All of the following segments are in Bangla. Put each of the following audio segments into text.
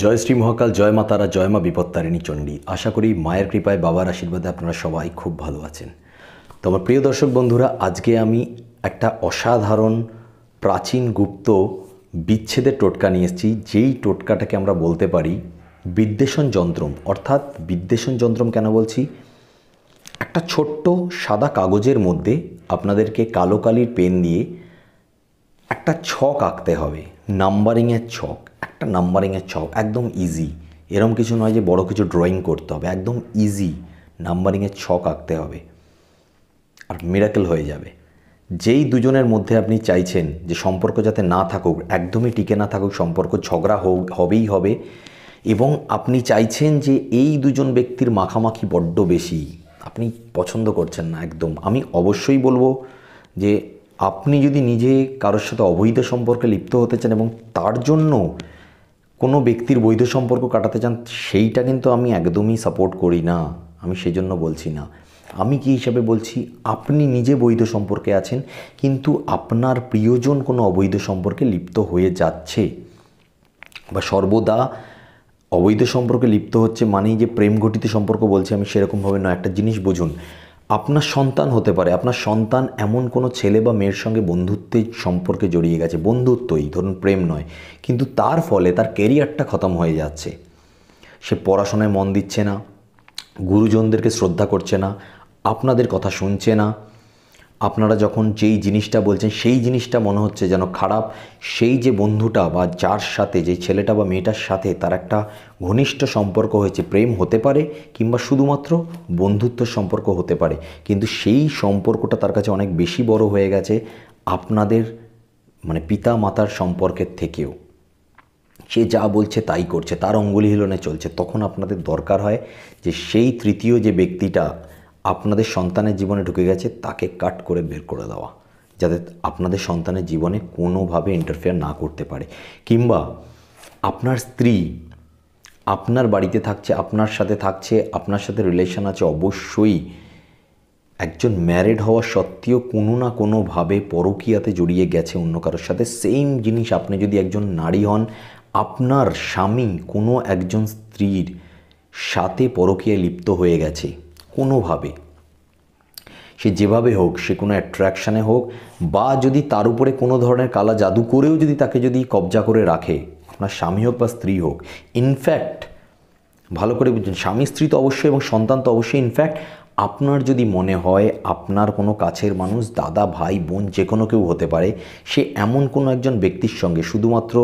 জয় শ্রী মহাকাল জয় মা তারা জয় মা বিপত্তারিণী চণ্ডী আশা করি মায়ের কৃপায় বাবার আশীর্বাদে আপনারা সবাই খুব ভালো আছেন তো আমার প্রিয় দর্শক বন্ধুরা আজকে আমি একটা অসাধারণ প্রাচীন গুপ্ত বিচ্ছেদের টোটকা নিয়ে এসেছি যেই টোটকাটাকে আমরা বলতে পারি বিদ্বেষণ যন্ত্রম অর্থাৎ বিদ্বেষণ যন্ত্রম কেন বলছি একটা ছোট্ট সাদা কাগজের মধ্যে আপনাদেরকে কালো কালির পেন দিয়ে একটা ছক আঁকতে হবে নাম্বারিংয়ের ছক একটা নাম্বারিংয়ের ছক একদম ইজি এরম কিছু নয় যে বড় কিছু ড্রয়িং করতে হবে একদম ইজি নাম্বারিংয়ের ছক আঁকতে হবে আর মিরাকেল হয়ে যাবে যেই দুজনের মধ্যে আপনি চাইছেন যে সম্পর্ক যাতে না থাকুক একদমই টিকে না থাকুক সম্পর্ক ঝগড়া হবেই হবে এবং আপনি চাইছেন যে এই দুজন ব্যক্তির মাখামাখি বড্ড বেশি আপনি পছন্দ করছেন না একদম আমি অবশ্যই বলবো যে আপনি যদি নিজে কারোর সাথে অবৈধ সম্পর্কে লিপ্ত হতে চান এবং তার জন্য কোনো ব্যক্তির বৈধ সম্পর্ক কাটাতে চান সেইটা কিন্তু আমি একদমই সাপোর্ট করি না আমি সেই জন্য বলছি না আমি কি হিসাবে বলছি আপনি নিজে বৈধ সম্পর্কে আছেন কিন্তু আপনার প্রিয়জন কোনো অবৈধ সম্পর্কে লিপ্ত হয়ে যাচ্ছে বা সর্বদা অবৈধ সম্পর্কে লিপ্ত হচ্ছে মানেই যে প্রেম ঘটিত সম্পর্ক বলছি আমি সেরকমভাবে নয় একটা জিনিস বুঝুন আপনার সন্তান হতে পারে আপনার সন্তান এমন কোনো ছেলে বা মেয়ের সঙ্গে বন্ধুত্বের সম্পর্কে জড়িয়ে গেছে বন্ধুত্বই ধরুন প্রেম নয় কিন্তু তার ফলে তার কেরিয়ারটা খতম হয়ে যাচ্ছে সে পড়াশোনায় মন দিচ্ছে না গুরুজনদেরকে শ্রদ্ধা করছে না আপনাদের কথা শুনছে না আপনারা যখন যেই জিনিসটা বলছেন সেই জিনিসটা মনে হচ্ছে যেন খারাপ সেই যে বন্ধুটা বা যার সাথে যে ছেলেটা বা মেয়েটার সাথে তার একটা ঘনিষ্ঠ সম্পর্ক হয়েছে প্রেম হতে পারে কিংবা শুধুমাত্র বন্ধুত্ব সম্পর্ক হতে পারে কিন্তু সেই সম্পর্কটা তার কাছে অনেক বেশি বড় হয়ে গেছে আপনাদের মানে পিতা মাতার সম্পর্কের থেকেও সে যা বলছে তাই করছে তার অঙ্গুলি হিলনে চলছে তখন আপনাদের দরকার হয় যে সেই তৃতীয় যে ব্যক্তিটা আপনাদের সন্তানের জীবনে ঢুকে গেছে তাকে কাট করে বের করে দেওয়া যাতে আপনাদের সন্তানের জীবনে কোনোভাবে ইন্টারফেয়ার না করতে পারে কিংবা আপনার স্ত্রী আপনার বাড়িতে থাকছে আপনার সাথে থাকছে আপনার সাথে রিলেশন আছে অবশ্যই একজন ম্যারেড হওয়া সত্ত্বেও কোনো না কোনোভাবে পরকীয়াতে জড়িয়ে গেছে অন্য কারোর সাথে সেম জিনিস আপনি যদি একজন নারী হন আপনার স্বামী কোনো একজন স্ত্রীর সাথে পরকিয়ায় লিপ্ত হয়ে গেছে কোনোভাবে সে যেভাবে হোক সে কোনো অ্যাট্রাকশানে হোক বা যদি তার উপরে কোনো ধরনের কালা জাদু করেও যদি তাকে যদি কবজা করে রাখে আপনার স্বামী হোক বা স্ত্রী হোক ইনফ্যাক্ট ভালো করে বুঝছেন স্বামী স্ত্রী তো অবশ্যই এবং সন্তান তো অবশ্যই ইনফ্যাক্ট আপনার যদি মনে হয় আপনার কোনো কাছের মানুষ দাদা ভাই বোন যে কোনো কেউ হতে পারে সে এমন কোনো একজন ব্যক্তির সঙ্গে শুধুমাত্র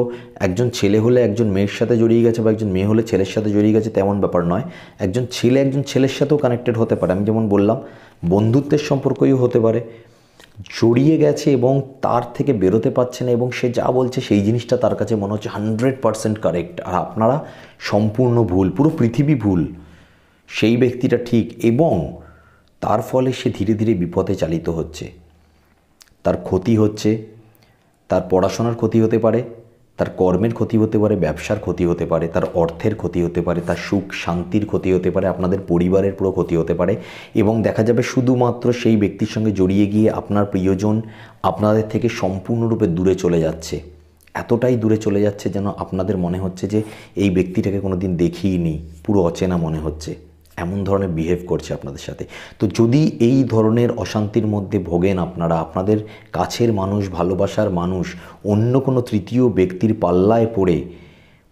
একজন ছেলে হলে একজন মেয়ের সাথে জড়িয়ে গেছে বা একজন মেয়ে হলে ছেলের সাথে জড়িয়ে গেছে তেমন ব্যাপার নয় একজন ছেলে একজন ছেলের সাথেও কানেক্টেড হতে পারে আমি যেমন বললাম বন্ধুত্বের সম্পর্কই হতে পারে জড়িয়ে গেছে এবং তার থেকে বেরোতে পারছে না এবং সে যা বলছে সেই জিনিসটা তার কাছে মনে হচ্ছে হানড্রেড পারসেন্ট কারেক্ট আর আপনারা সম্পূর্ণ ভুল পুরো পৃথিবী ভুল সেই ব্যক্তিটা ঠিক এবং তার ফলে সে ধীরে ধীরে বিপথে চালিত হচ্ছে তার ক্ষতি হচ্ছে তার পড়াশোনার ক্ষতি হতে পারে তার কর্মের ক্ষতি হতে পারে ব্যবসার ক্ষতি হতে পারে তার অর্থের ক্ষতি হতে পারে তার সুখ শান্তির ক্ষতি হতে পারে আপনাদের পরিবারের পুরো ক্ষতি হতে পারে এবং দেখা যাবে শুধুমাত্র সেই ব্যক্তির সঙ্গে জড়িয়ে গিয়ে আপনার প্রিয়জন আপনাদের থেকে সম্পূর্ণরূপে দূরে চলে যাচ্ছে এতটাই দূরে চলে যাচ্ছে যেন আপনাদের মনে হচ্ছে যে এই ব্যক্তিটাকে কোনো দিন দেখিয়ে নি পুরো অচেনা মনে হচ্ছে এমন ধরনের বিহেভ করছে আপনাদের সাথে তো যদি এই ধরনের অশান্তির মধ্যে ভোগেন আপনারা আপনাদের কাছের মানুষ ভালোবাসার মানুষ অন্য কোনো তৃতীয় ব্যক্তির পাল্লায় পড়ে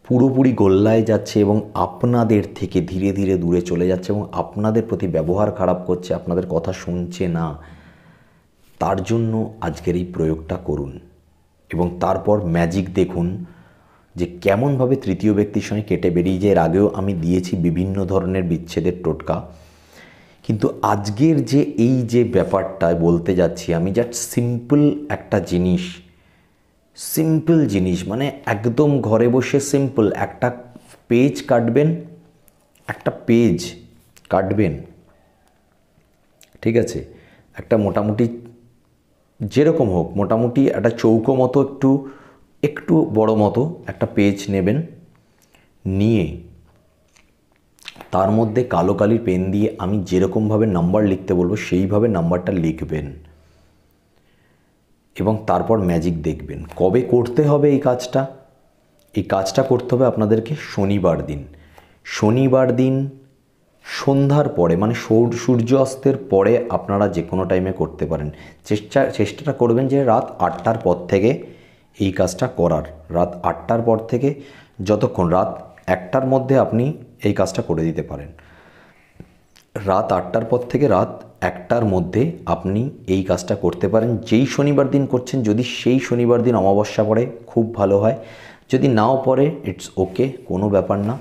পুরোপুরি গোল্লায় যাচ্ছে এবং আপনাদের থেকে ধীরে ধীরে দূরে চলে যাচ্ছে এবং আপনাদের প্রতি ব্যবহার খারাপ করছে আপনাদের কথা শুনছে না তার জন্য আজকের এই প্রয়োগটা করুন এবং তারপর ম্যাজিক দেখুন যে কেমনভাবে তৃতীয় ব্যক্তির সঙ্গে কেটে বেরিয়ে যায় এর আগেও আমি দিয়েছি বিভিন্ন ধরনের বিচ্ছেদের টোটকা কিন্তু আজকের যে এই যে ব্যাপারটা বলতে যাচ্ছি আমি জাস্ট সিম্পল একটা জিনিস সিম্পল জিনিস মানে একদম ঘরে বসে সিম্পল একটা পেজ কাটবেন একটা পেজ কাটবেন ঠিক আছে একটা মোটামুটি যেরকম হোক মোটামুটি একটা চৌকো মতো একটু একটু বড় মতো একটা পেজ নেবেন নিয়ে তার মধ্যে কালো কালির পেন দিয়ে আমি যেরকমভাবে নাম্বার লিখতে বলবো সেইভাবে নাম্বারটা লিখবেন এবং তারপর ম্যাজিক দেখবেন কবে করতে হবে এই কাজটা এই কাজটা করতে হবে আপনাদেরকে শনিবার দিন শনিবার দিন সন্ধ্যার পরে মানে সূর্য অস্তের পরে আপনারা যে কোনো টাইমে করতে পারেন চেষ্টা চেষ্টাটা করবেন যে রাত আটটার পর থেকে এই কাজটা করার রাত আটটার পর থেকে যতক্ষণ রাত একটার মধ্যে আপনি এই কাজটা করে দিতে পারেন রাত আটটার পর থেকে রাত একটার মধ্যে আপনি এই কাজটা করতে পারেন যেই শনিবার দিন করছেন যদি সেই শনিবার দিন অমাবস্যা পড়ে খুব ভালো হয় যদি নাও পড়ে ইটস ওকে কোনো ব্যাপার না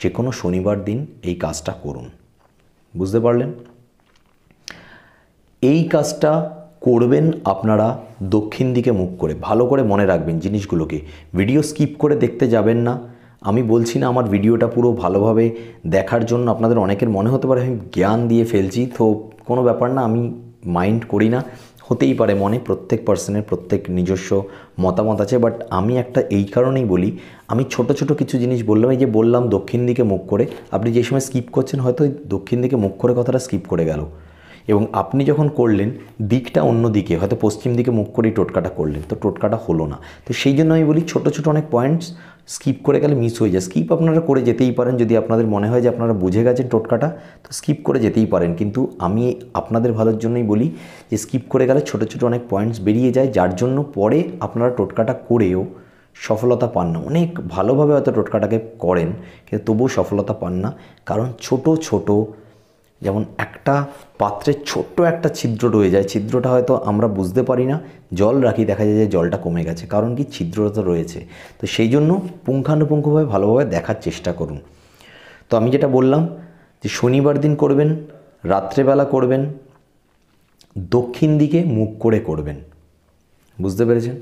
যে কোনো শনিবার দিন এই কাজটা করুন বুঝতে পারলেন এই কাজটা করবেন আপনারা দক্ষিণ দিকে মুখ করে ভালো করে মনে রাখবেন জিনিসগুলোকে ভিডিও স্কিপ করে দেখতে যাবেন না আমি বলছি না আমার ভিডিওটা পুরো ভালোভাবে দেখার জন্য আপনাদের অনেকের মনে হতে পারে আমি জ্ঞান দিয়ে ফেলছি তো কোনো ব্যাপার না আমি মাইন্ড করি না হতেই পারে মনে প্রত্যেক পার্সনের প্রত্যেক নিজস্ব মতামত আছে বাট আমি একটা এই কারণেই বলি আমি ছোট ছোট কিছু জিনিস বললাম এই যে বললাম দক্ষিণ দিকে মুখ করে আপনি যে সময় স্কিপ করছেন হয়তো দক্ষিণ দিকে মুখ করে কথাটা স্কিপ করে গেল এবং আপনি যখন করলেন দিকটা অন্য দিকে হয়তো পশ্চিম দিকে মুখ করেই টোটকাটা করলেন তো টোটকাটা হলো না তো সেই জন্য আমি বলি ছোটো ছোটো অনেক পয়েন্টস স্কিপ করে গেলে মিস হয়ে যায় স্কিপ আপনারা করে যেতেই পারেন যদি আপনাদের মনে হয় যে আপনারা বুঝে গেছেন টোটকাটা তো স্কিপ করে যেতেই পারেন কিন্তু আমি আপনাদের ভালোর জন্যই বলি যে স্কিপ করে গেলে ছোটো ছোটো অনেক পয়েন্টস বেরিয়ে যায় যার জন্য পরে আপনারা টোটকাটা করেও সফলতা পান না অনেক ভালোভাবে হয়তো টোটকাটাকে করেন কিন্তু তবুও সফলতা পান না কারণ ছোট ছোট যেমন একটা পাত্রে ছোট্ট একটা ছিদ্র রয়ে যায় ছিদ্রটা হয়তো আমরা বুঝতে পারি না জল রাখি দেখা যায় যে জলটা কমে গেছে কারণ কি ছিদ্রতা রয়েছে তো সেই জন্য পুঙ্খানুপুঙ্খভাবে ভালোভাবে দেখার চেষ্টা করুন তো আমি যেটা বললাম যে শনিবার দিন করবেন রাত্রেবেলা করবেন দক্ষিণ দিকে মুখ করে করবেন বুঝতে পেরেছেন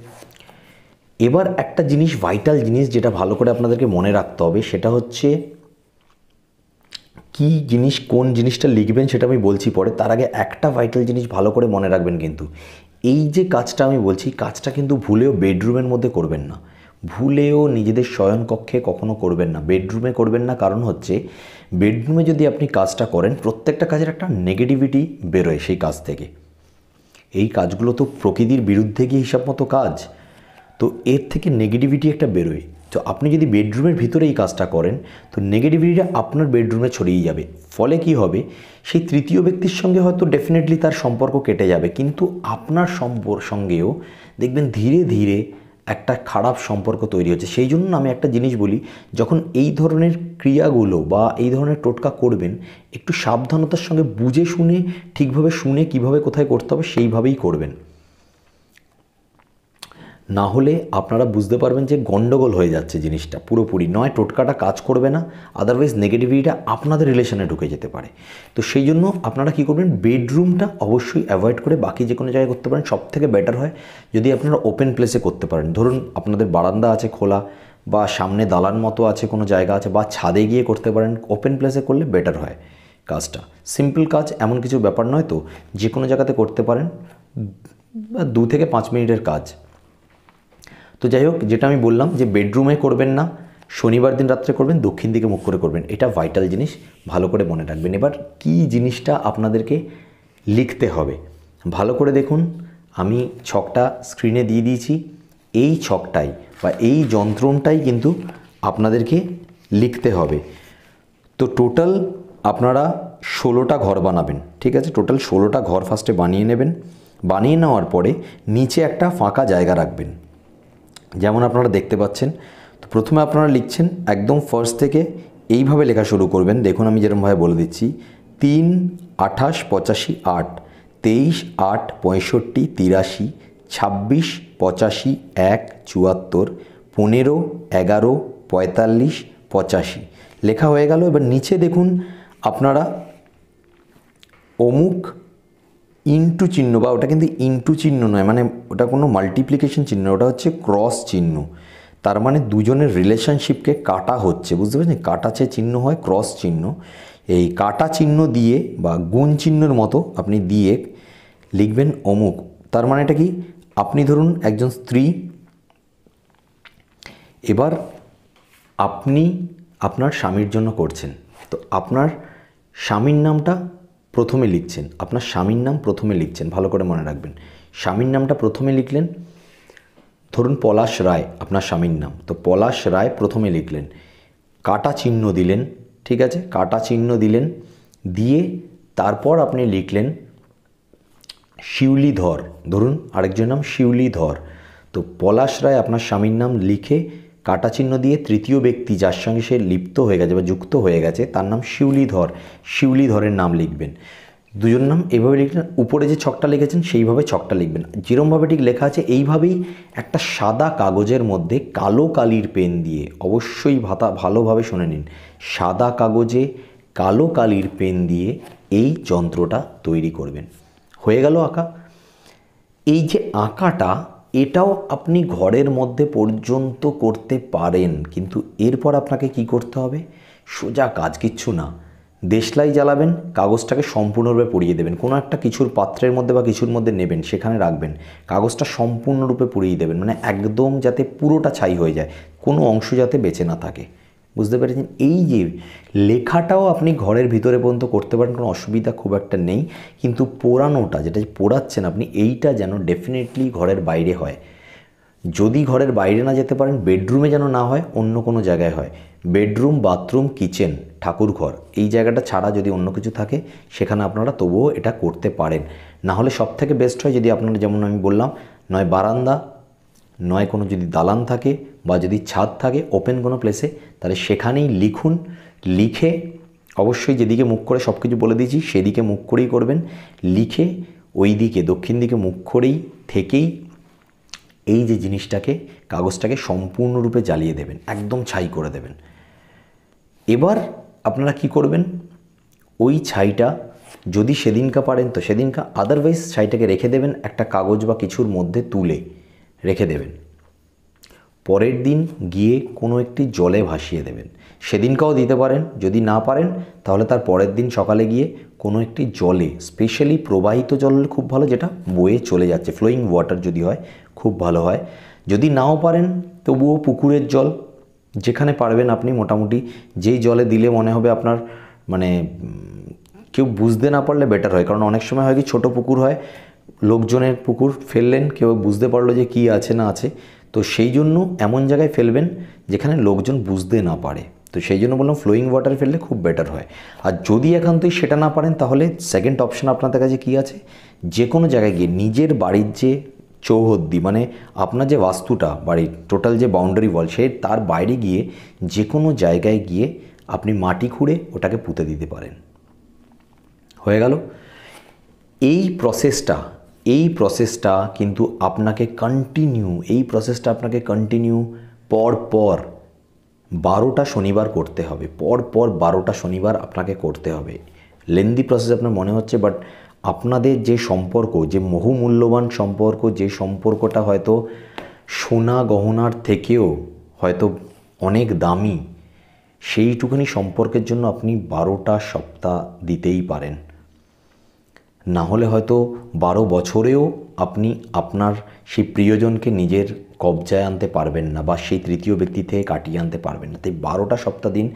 এবার একটা জিনিস ভাইটাল জিনিস যেটা ভালো করে আপনাদেরকে মনে রাখতে হবে সেটা হচ্ছে কি জিনিস কোন জিনিসটা লিখবেন সেটা আমি বলছি পরে তার আগে একটা ভাইটাল জিনিস ভালো করে মনে রাখবেন কিন্তু এই যে কাজটা আমি বলছি কাজটা কিন্তু ভুলেও বেডরুমের মধ্যে করবেন না ভুলেও নিজেদের শয়নকক্ষে কখনো করবেন না বেডরুমে করবেন না কারণ হচ্ছে বেডরুমে যদি আপনি কাজটা করেন প্রত্যেকটা কাজের একটা নেগেটিভিটি বেরোয় সেই কাজ থেকে এই কাজগুলো তো প্রকৃতির বিরুদ্ধে গিয়ে হিসাব মতো কাজ তো এর থেকে নেগেটিভিটি একটা বেরোয় তো আপনি যদি বেডরুমের ভিতরে এই কাজটা করেন তো নেগেটিভিটিটা আপনার বেডরুমে ছড়িয়ে যাবে ফলে কি হবে সেই তৃতীয় ব্যক্তির সঙ্গে হয়তো ডেফিনেটলি তার সম্পর্ক কেটে যাবে কিন্তু আপনার সম্পর্ক সঙ্গেও দেখবেন ধীরে ধীরে একটা খারাপ সম্পর্ক তৈরি হচ্ছে সেই জন্য আমি একটা জিনিস বলি যখন এই ধরনের ক্রিয়াগুলো বা এই ধরনের টোটকা করবেন একটু সাবধানতার সঙ্গে বুঝে শুনে ঠিকভাবে শুনে কিভাবে কোথায় করতে হবে সেইভাবেই করবেন না হলে আপনারা বুঝতে পারবেন যে গণ্ডগোল হয়ে যাচ্ছে জিনিসটা পুরোপুরি নয় টোটকাটা কাজ করবে না আদারওয়াইজ নেগেটিভিটিটা আপনাদের রিলেশনে ঢুকে যেতে পারে তো সেই জন্য আপনারা কী করবেন বেডরুমটা অবশ্যই অ্যাভয়েড করে বাকি যে কোনো জায়গায় করতে পারেন সব থেকে বেটার হয় যদি আপনারা ওপেন প্লেসে করতে পারেন ধরুন আপনাদের বারান্দা আছে খোলা বা সামনে দালান মতো আছে কোনো জায়গা আছে বা ছাদে গিয়ে করতে পারেন ওপেন প্লেসে করলে বেটার হয় কাজটা সিম্পল কাজ এমন কিছু ব্যাপার নয় তো যে কোনো জায়গাতে করতে পারেন দু থেকে পাঁচ মিনিটের কাজ তো যাই হোক যেটা আমি বললাম যে বেডরুমে করবেন না শনিবার দিন রাত্রে করবেন দক্ষিণ দিকে মুখ করে করবেন এটা ভাইটাল জিনিস ভালো করে মনে রাখবেন এবার কি জিনিসটা আপনাদেরকে লিখতে হবে ভালো করে দেখুন আমি ছকটা স্ক্রিনে দিয়ে দিয়েছি এই ছকটাই বা এই যন্ত্রণটাই কিন্তু আপনাদেরকে লিখতে হবে তো টোটাল আপনারা ষোলোটা ঘর বানাবেন ঠিক আছে টোটাল ষোলোটা ঘর ফার্স্টে বানিয়ে নেবেন বানিয়ে নেওয়ার পরে নিচে একটা ফাঁকা জায়গা রাখবেন যেমন আপনারা দেখতে পাচ্ছেন তো প্রথমে আপনারা লিখছেন একদম ফার্স্ট থেকে এইভাবে লেখা শুরু করবেন দেখুন আমি যেরকমভাবে বলে দিচ্ছি তিন আঠাশ পঁচাশি আট তেইশ আট পঁয়ষট্টি তিরাশি ছাব্বিশ পঁচাশি এক চুয়াত্তর পনেরো এগারো পঁয়তাল্লিশ পঁচাশি লেখা হয়ে গেল এবার নিচে দেখুন আপনারা অমুক ইন্টু চিহ্ন বা ওটা কিন্তু ইন্টু চিহ্ন নয় মানে ওটা কোনো মাল্টিপ্লিকেশন চিহ্ন ওটা হচ্ছে ক্রস চিহ্ন তার মানে দুজনের রিলেশনশিপকে কাটা হচ্ছে বুঝতে পারছেন কাটা যে চিহ্ন হয় ক্রস চিহ্ন এই কাটা চিহ্ন দিয়ে বা গুণ চিহ্নর মতো আপনি দিয়ে লিখবেন অমুক তার মানে এটা কি আপনি ধরুন একজন স্ত্রী এবার আপনি আপনার স্বামীর জন্য করছেন তো আপনার স্বামীর নামটা প্রথমে লিখছেন আপনার স্বামীর নাম প্রথমে লিখছেন ভালো করে মনে রাখবেন স্বামীর নামটা প্রথমে লিখলেন ধরুন পলাশ রায় আপনার স্বামীর নাম তো পলাশ রায় প্রথমে লিখলেন কাটা চিহ্ন দিলেন ঠিক আছে কাটা চিহ্ন দিলেন দিয়ে তারপর আপনি লিখলেন শিউলি ধর ধরুন আরেকজন নাম শিউলি ধর তো পলাশ রায় আপনার স্বামীর নাম লিখে কাটা চিহ্ন দিয়ে তৃতীয় ব্যক্তি যার সঙ্গে সে লিপ্ত হয়ে গেছে বা যুক্ত হয়ে গেছে তার নাম শিউলিধর শিউলিধরের নাম লিখবেন দুজন নাম এভাবে লিখলেন উপরে যে ছকটা লিখেছেন সেইভাবে ছকটা লিখবেন যেরমভাবে ঠিক লেখা আছে এইভাবেই একটা সাদা কাগজের মধ্যে কালো কালির পেন দিয়ে অবশ্যই ভাতা ভালোভাবে শুনে নিন সাদা কাগজে কালো কালির পেন দিয়ে এই যন্ত্রটা তৈরি করবেন হয়ে গেল আঁকা এই যে আঁকাটা এটাও আপনি ঘরের মধ্যে পর্যন্ত করতে পারেন কিন্তু এরপর আপনাকে কি করতে হবে সোজা কাজ কিচ্ছু না দেশলাই জ্বালাবেন কাগজটাকে সম্পূর্ণরূপে পুড়িয়ে দেবেন কোনো একটা কিছুর পাত্রের মধ্যে বা কিছুর মধ্যে নেবেন সেখানে রাখবেন কাগজটা সম্পূর্ণরূপে পুড়িয়ে দেবেন মানে একদম যাতে পুরোটা ছাই হয়ে যায় কোনো অংশ যাতে বেঁচে না থাকে বুঝতে পেরেছেন এই যে লেখাটাও আপনি ঘরের ভিতরে পর্যন্ত করতে পারেন কোনো অসুবিধা খুব একটা নেই কিন্তু পোড়ানোটা যেটা পোড়াচ্ছেন আপনি এইটা যেন ডেফিনেটলি ঘরের বাইরে হয় যদি ঘরের বাইরে না যেতে পারেন বেডরুমে যেন না হয় অন্য কোনো জায়গায় হয় বেডরুম বাথরুম কিচেন ঠাকুরঘর এই জায়গাটা ছাড়া যদি অন্য কিছু থাকে সেখানে আপনারা তবুও এটা করতে পারেন না হলে সবথেকে বেস্ট হয় যদি আপনারা যেমন আমি বললাম নয় বারান্দা নয় কোনো যদি দালান থাকে বা যদি ছাদ থাকে ওপেন কোনো প্লেসে তাহলে সেখানেই লিখুন লিখে অবশ্যই যেদিকে মুখ করে সব কিছু বলে দিয়েছি সেদিকে মুখ করেই করবেন লিখে ওই দিকে দক্ষিণ দিকে মুখ করেই থেকেই এই যে জিনিসটাকে কাগজটাকে সম্পূর্ণরূপে জ্বালিয়ে দেবেন একদম ছাই করে দেবেন এবার আপনারা কি করবেন ওই ছাইটা যদি সেদিনকা পারেন তো সেদিনকা আদারওয়াইজ ছাইটাকে রেখে দেবেন একটা কাগজ বা কিছুর মধ্যে তুলে রেখে দেবেন পরের দিন গিয়ে কোনো একটি জলে ভাসিয়ে দেবেন সেদিনকেও দিতে পারেন যদি না পারেন তাহলে তার পরের দিন সকালে গিয়ে কোনো একটি জলে স্পেশালি প্রবাহিত জল খুব ভালো যেটা বয়ে চলে যাচ্ছে ফ্লোয়িং ওয়াটার যদি হয় খুব ভালো হয় যদি নাও পারেন তবুও পুকুরের জল যেখানে পারবেন আপনি মোটামুটি যেই জলে দিলে মনে হবে আপনার মানে কেউ বুঝতে না পারলে বেটার হয় কারণ অনেক সময় হয় কি ছোটো পুকুর হয় লোকজনের পুকুর ফেললেন কেউ বুঝতে পারলো যে কি আছে না আছে তো সেই জন্য এমন জায়গায় ফেলবেন যেখানে লোকজন বুঝতে না পারে তো সেই জন্য বললাম ফ্লোয়িং ওয়াটার ফেললে খুব বেটার হয় আর যদি একান্তই সেটা না পারেন তাহলে সেকেন্ড অপশন আপনাদের কাছে কি আছে যে কোনো জায়গায় গিয়ে নিজের বাড়ির যে চৌহদ্দি মানে আপনার যে বাস্তুটা বাড়ির টোটাল যে বাউন্ডারি বল সে তার বাইরে গিয়ে যে কোনো জায়গায় গিয়ে আপনি মাটি খুঁড়ে ওটাকে পুঁতে দিতে পারেন হয়ে গেল এই প্রসেসটা এই প্রসেসটা কিন্তু আপনাকে কন্টিনিউ এই প্রসেসটা আপনাকে কন্টিনিউ পর পর বারোটা শনিবার করতে হবে পর পর বারোটা শনিবার আপনাকে করতে হবে লেন্দি প্রসেস আপনার মনে হচ্ছে বাট আপনাদের যে সম্পর্ক যে মহুমূল্যবান সম্পর্ক যে সম্পর্কটা হয়তো সোনা গহনার থেকেও হয়তো অনেক দামি সেইটুকুনি সম্পর্কের জন্য আপনি বারোটা সপ্তাহ দিতেই পারেন না হলে হয়তো বারো বছরেও আপনি আপনার সেই প্রিয়জনকে নিজের কবজায় আনতে পারবেন না বা সেই তৃতীয় ব্যক্তি থেকে কাটিয়ে আনতে পারবেন না তাই বারোটা সপ্তাহ দিন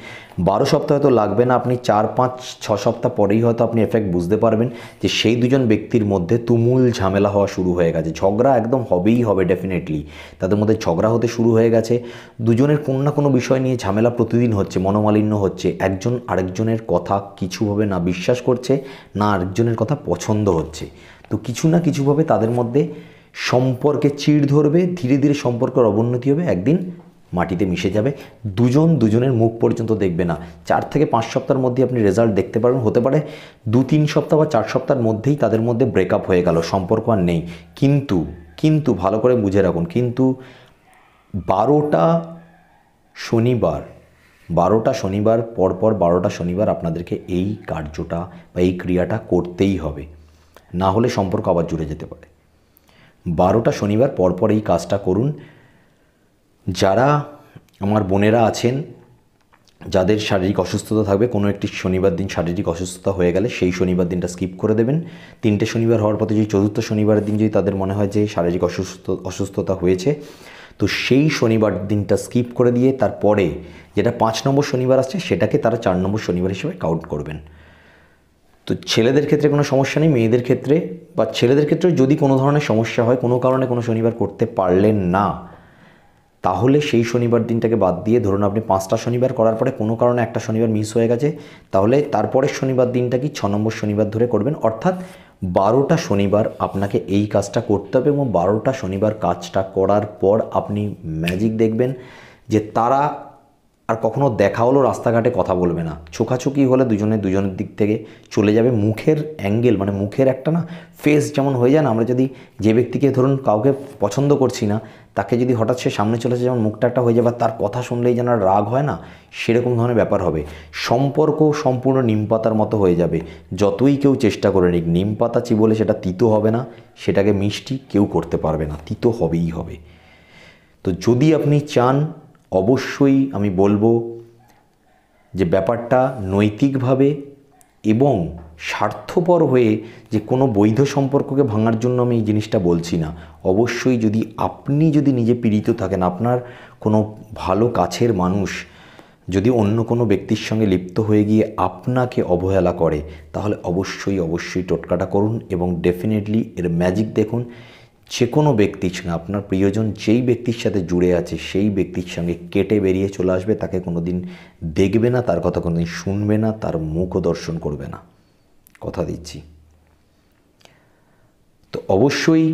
বারো সপ্তাহ হয়তো লাগবে না আপনি চার পাঁচ ছ সপ্তাহ পরেই হয়তো আপনি এফেক্ট বুঝতে পারবেন যে সেই দুজন ব্যক্তির মধ্যে তুমুল ঝামেলা হওয়া শুরু হয়ে গেছে ঝগড়া একদম হবেই হবে ডেফিনেটলি তাদের মধ্যে ঝগড়া হতে শুরু হয়ে গেছে দুজনের কোনো না কোনো বিষয় নিয়ে ঝামেলা প্রতিদিন হচ্ছে মনোমালিন্য হচ্ছে একজন আরেকজনের কথা কিছুভাবে না বিশ্বাস করছে না আরেকজনের কথা পছন্দ হচ্ছে তো কিছু না কিছুভাবে তাদের মধ্যে সম্পর্কে চিড় ধরবে ধীরে ধীরে সম্পর্কের অবনতি হবে একদিন মাটিতে মিশে যাবে দুজন দুজনের মুখ পর্যন্ত দেখবে না চার থেকে পাঁচ সপ্তাহের মধ্যে আপনি রেজাল্ট দেখতে পারেন হতে পারে দু তিন সপ্তাহ বা চার সপ্তাহের মধ্যেই তাদের মধ্যে ব্রেকআপ হয়ে গেল সম্পর্ক আর নেই কিন্তু কিন্তু ভালো করে বুঝে রাখুন কিন্তু বারোটা শনিবার বারোটা শনিবার পরপর বারোটা শনিবার আপনাদেরকে এই কার্যটা বা এই ক্রিয়াটা করতেই হবে না হলে সম্পর্ক আবার জুড়ে যেতে পারে বারোটা শনিবার পরপর এই কাজটা করুন যারা আমার বোনেরা আছেন যাদের শারীরিক অসুস্থতা থাকবে কোনো একটি শনিবার দিন শারীরিক অসুস্থতা হয়ে গেলে সেই শনিবার দিনটা স্কিপ করে দেবেন তিনটে শনিবার হওয়ার পথে যদি চতুর্থ শনিবার দিন যদি তাদের মনে হয় যে শারীরিক অসুস্থ অসুস্থতা হয়েছে তো সেই শনিবার দিনটা স্কিপ করে দিয়ে তারপরে যেটা পাঁচ নম্বর শনিবার আসছে সেটাকে তারা চার নম্বর শনিবার হিসেবে কাউন্ট করবেন তো ছেলেদের ক্ষেত্রে কোনো সমস্যা নেই মেয়েদের ক্ষেত্রে বা ছেলেদের ক্ষেত্রে যদি কোনো ধরনের সমস্যা হয় কোনো কারণে কোনো শনিবার করতে পারলেন না তাহলে সেই শনিবার দিনটাকে বাদ দিয়ে ধরুন আপনি পাঁচটা শনিবার করার পরে কোনো কারণে একটা শনিবার মিস হয়ে গেছে তাহলে তারপরের শনিবার দিনটা কি ছ নম্বর শনিবার ধরে করবেন অর্থাৎ বারোটা শনিবার আপনাকে এই কাজটা করতে হবে এবং বারোটা শনিবার কাজটা করার পর আপনি ম্যাজিক দেখবেন যে তারা আর কখনো দেখা হলো রাস্তাঘাটে কথা বলবে না ছোকাছুকি হলে দুজনে দুজনের দিক থেকে চলে যাবে মুখের অ্যাঙ্গেল মানে মুখের একটা না ফেস যেমন হয়ে যায় না আমরা যদি যে ব্যক্তিকে ধরুন কাউকে পছন্দ করছি না তাকে যদি হঠাৎ সে সামনে চলে যেমন মুখটা একটা হয়ে যাবে তার কথা শুনলেই যেন রাগ হয় না সেরকম ধরনের ব্যাপার হবে সম্পর্ক সম্পূর্ণ নিমপাতার মতো হয়ে যাবে যতই কেউ চেষ্টা করে নিক নিমপাতা বলে সেটা তিতো হবে না সেটাকে মিষ্টি কেউ করতে পারবে না তিতো হবেই হবে তো যদি আপনি চান অবশ্যই আমি বলবো যে ব্যাপারটা নৈতিকভাবে এবং স্বার্থপর হয়ে যে কোনো বৈধ সম্পর্ককে ভাঙার জন্য আমি এই জিনিসটা বলছি না অবশ্যই যদি আপনি যদি নিজে পীড়িত থাকেন আপনার কোনো ভালো কাছের মানুষ যদি অন্য কোনো ব্যক্তির সঙ্গে লিপ্ত হয়ে গিয়ে আপনাকে অবহেলা করে তাহলে অবশ্যই অবশ্যই টোটকাটা করুন এবং ডেফিনেটলি এর ম্যাজিক দেখুন যে কোনো ব্যক্তির সঙ্গে আপনার প্রিয়জন যেই ব্যক্তির সাথে জুড়ে আছে সেই ব্যক্তির সঙ্গে কেটে বেরিয়ে চলে আসবে তাকে কোনো দিন দেখবে না তার কথা কোনো দিন শুনবে না তার মুখও দর্শন করবে না কথা দিচ্ছি তো অবশ্যই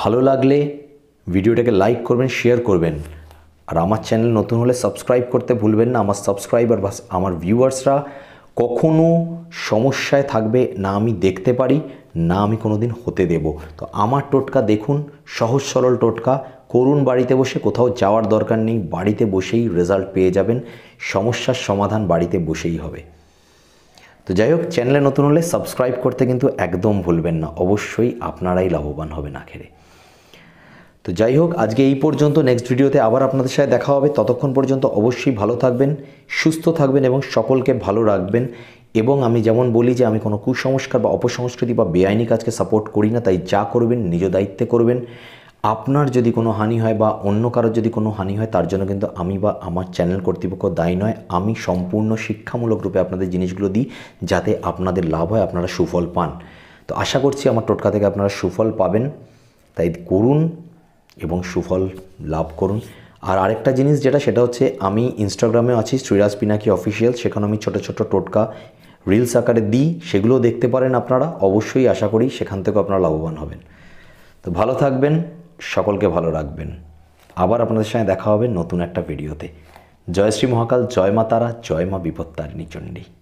ভালো লাগলে ভিডিওটাকে লাইক করবেন শেয়ার করবেন আর আমার চ্যানেল নতুন হলে সাবস্ক্রাইব করতে ভুলবেন না আমার সাবস্ক্রাইবার বা আমার ভিউয়ার্সরা কখনো সমস্যায় থাকবে না আমি দেখতে পারি না আমি কোনো দিন হতে দেব তো আমার টোটকা দেখুন সহজ সরল টোটকা করুন বাড়িতে বসে কোথাও যাওয়ার দরকার নেই বাড়িতে বসেই রেজাল্ট পেয়ে যাবেন সমস্যার সমাধান বাড়িতে বসেই হবে তো যাই হোক চ্যানেলে নতুন হলে সাবস্ক্রাইব করতে কিন্তু একদম ভুলবেন না অবশ্যই আপনারাই লাভবান হবে না খেলে তো যাই হোক আজকে এই পর্যন্ত নেক্সট ভিডিওতে আবার আপনাদের সাথে দেখা হবে ততক্ষণ পর্যন্ত অবশ্যই ভালো থাকবেন সুস্থ থাকবেন এবং সকলকে ভালো রাখবেন এবং আমি যেমন বলি যে আমি কোনো কুসংস্কার বা অপসংস্কৃতি বা বেআইনি কাজকে সাপোর্ট করি না তাই যা করবেন নিজ দায়িত্বে করবেন আপনার যদি কোনো হানি হয় বা অন্য কারোর যদি কোনো হানি হয় তার জন্য কিন্তু আমি বা আমার চ্যানেল কর্তৃপক্ষ দায়ী নয় আমি সম্পূর্ণ শিক্ষামূলক রূপে আপনাদের জিনিসগুলো দিই যাতে আপনাদের লাভ হয় আপনারা সুফল পান তো আশা করছি আমার টোটকা থেকে আপনারা সুফল পাবেন তাই করুন এবং সুফল লাভ করুন আর আরেকটা জিনিস যেটা সেটা হচ্ছে আমি ইনস্টাগ্রামেও আছি শ্রীরাজ পিনাকি অফিসিয়াল সেখানে আমি ছোটো ছোটো টোটকা রিলস আকারে দিই সেগুলো দেখতে পারেন আপনারা অবশ্যই আশা করি সেখান থেকেও আপনারা লাভবান হবেন তো ভালো থাকবেন সকলকে ভালো রাখবেন আবার আপনাদের সঙ্গে দেখা হবে নতুন একটা ভিডিওতে জয় শ্রী মহাকাল জয় মা তারা জয় মা বিপত্তারিণী চণ্ডী